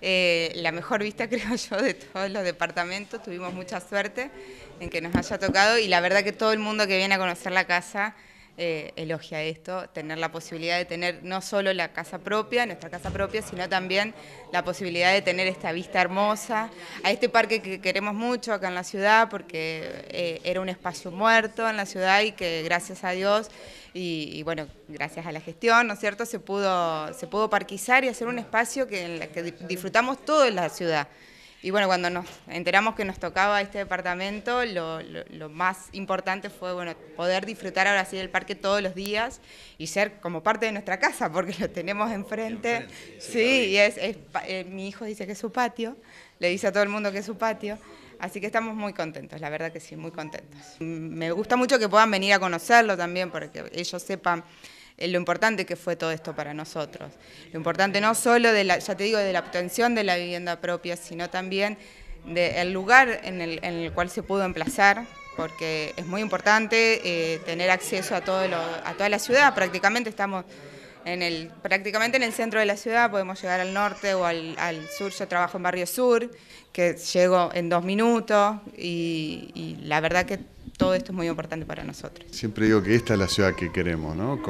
Eh, la mejor vista, creo yo, de todos los departamentos. Tuvimos mucha suerte en que nos haya tocado y la verdad que todo el mundo que viene a conocer la casa eh, elogia esto, tener la posibilidad de tener no solo la casa propia, nuestra casa propia, sino también la posibilidad de tener esta vista hermosa, a este parque que queremos mucho acá en la ciudad, porque eh, era un espacio muerto en la ciudad y que gracias a Dios y, bueno, gracias a la gestión, ¿no es cierto?, se pudo, se pudo parquizar y hacer un espacio que, en el que disfrutamos en la ciudad. Y bueno, cuando nos enteramos que nos tocaba este departamento, lo, más importante fue bueno, poder disfrutar ahora sí del parque todos los días y ser como parte de nuestra casa, porque lo tenemos enfrente. sí, y es, eh, mi hijo dice que es su patio, le dice a todo el mundo que es su patio. Así que estamos muy contentos, la verdad que sí, muy contentos. Mm, me gusta mucho que puedan venir a conocerlo también, porque ellos sepan eh, lo importante que fue todo esto para nosotros. Lo importante no solo, de la, ya te digo, de la obtención de la vivienda propia, sino también del lugar en el, cual se pudo emplazar, porque es muy importante eh, tener acceso a, toda la ciudad, prácticamente estamos... En el, prácticamente en el centro de la ciudad, podemos llegar al norte o al, sur, yo trabajo en Barrio Sur, que llego en dos minutos y, la verdad que todo esto es muy importante para nosotros. Siempre digo que esta es la ciudad que queremos, ¿no?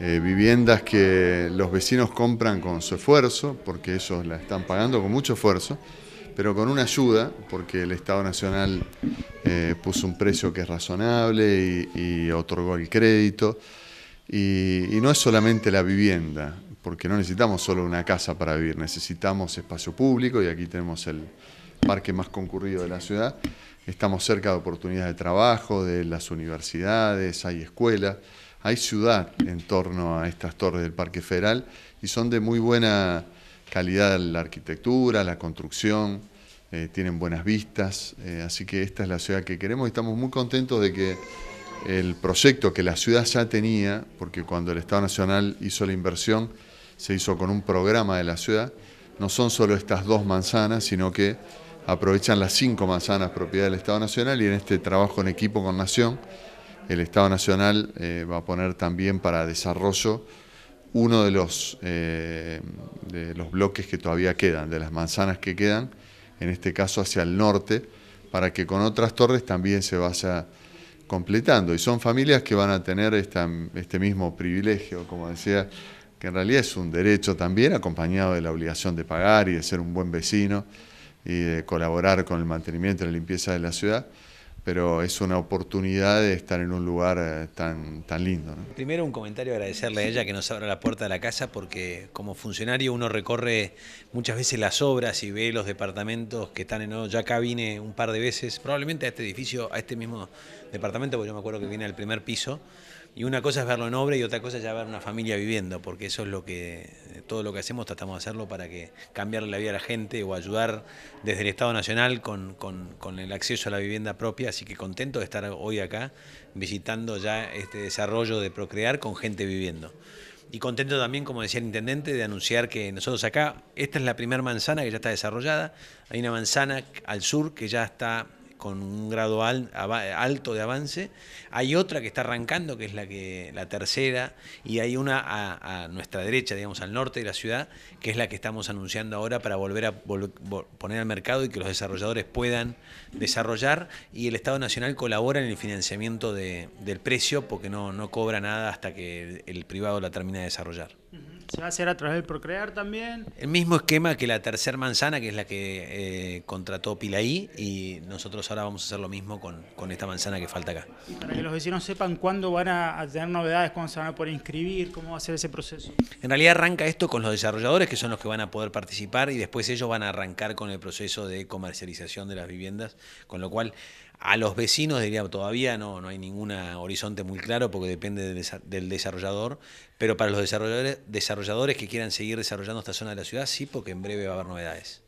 Eh, viviendas que los vecinos compran con su esfuerzo, porque ellos la están pagando con mucho esfuerzo, pero con una ayuda, porque el Estado Nacional eh, puso un precio que es razonable y, otorgó el crédito. Y, y no es solamente la vivienda, porque no necesitamos solo una casa para vivir, necesitamos espacio público y aquí tenemos el parque más concurrido de la ciudad. Estamos cerca de oportunidades de trabajo, de las universidades, hay escuelas hay ciudad en torno a estas torres del Parque Federal y son de muy buena calidad la arquitectura, la construcción, eh, tienen buenas vistas, eh, así que esta es la ciudad que queremos y estamos muy contentos de que el proyecto que la ciudad ya tenía, porque cuando el Estado Nacional hizo la inversión, se hizo con un programa de la ciudad, no son solo estas dos manzanas, sino que aprovechan las cinco manzanas propiedad del Estado Nacional y en este trabajo en equipo con Nación el Estado Nacional eh, va a poner también para desarrollo uno de los, eh, los bloques que todavía quedan, de las manzanas que quedan, en este caso hacia el norte, para que con otras torres también se vaya completando. Y son familias que van a tener este mismo privilegio, como decía, que en realidad es un derecho también, acompañado de la obligación de pagar y de ser un buen vecino y de colaborar con el mantenimiento y la limpieza de la ciudad pero es una oportunidad de estar en un lugar eh, tan, tan lindo. Primero un comentario, agradecerle a ella que nos abra la puerta de la casa, porque como funcionario uno recorre muchas veces las obras y ve los departamentos que están en... obra. Ya acá vine un par de veces, probablemente a este edificio, a este mismo departamento, porque yo me acuerdo que vine al primer piso, y una cosa es verlo en obra y otra cosa es ya ver una familia viviendo, porque eso es lo que todo lo que hacemos tratamos de hacerlo para que cambiarle la vida a la gente o ayudar desde el Estado Nacional con, con el acceso a la vivienda propia. Así que contento de estar hoy acá visitando ya este desarrollo de Procrear con gente viviendo. Y contento también, como decía el intendente, de anunciar que nosotros acá, esta es la primera manzana que ya está desarrollada. Hay una manzana al sur que ya está con un grado alto de avance. Hay otra que está arrancando, que es la, que, la tercera, y hay una a, nuestra derecha, digamos, al norte de la ciudad, que es la que estamos anunciando ahora para volver a poner al mercado y que los desarrolladores puedan desarrollar. Y el Estado Nacional colabora en el financiamiento del precio porque no, cobra nada hasta que el, el privado la termine de desarrollar se va a hacer a través del Procrear también. El mismo esquema que la tercera manzana, que es la que eh, contrató Pilaí, y nosotros ahora vamos a hacer lo mismo con, esta manzana que falta acá. para que los vecinos sepan cuándo van a, a tener novedades, cuándo se van a poder inscribir, cómo va a ser ese proceso. En realidad arranca esto con los desarrolladores, que son los que van a poder participar, y después ellos van a arrancar con el proceso de comercialización de las viviendas, con lo cual a los vecinos diría, todavía no, no hay ningún horizonte muy claro porque depende del, del desarrollador, pero para los desarrolladores, desarrolladores que quieran seguir desarrollando esta zona de la ciudad, sí, porque en breve va a haber novedades.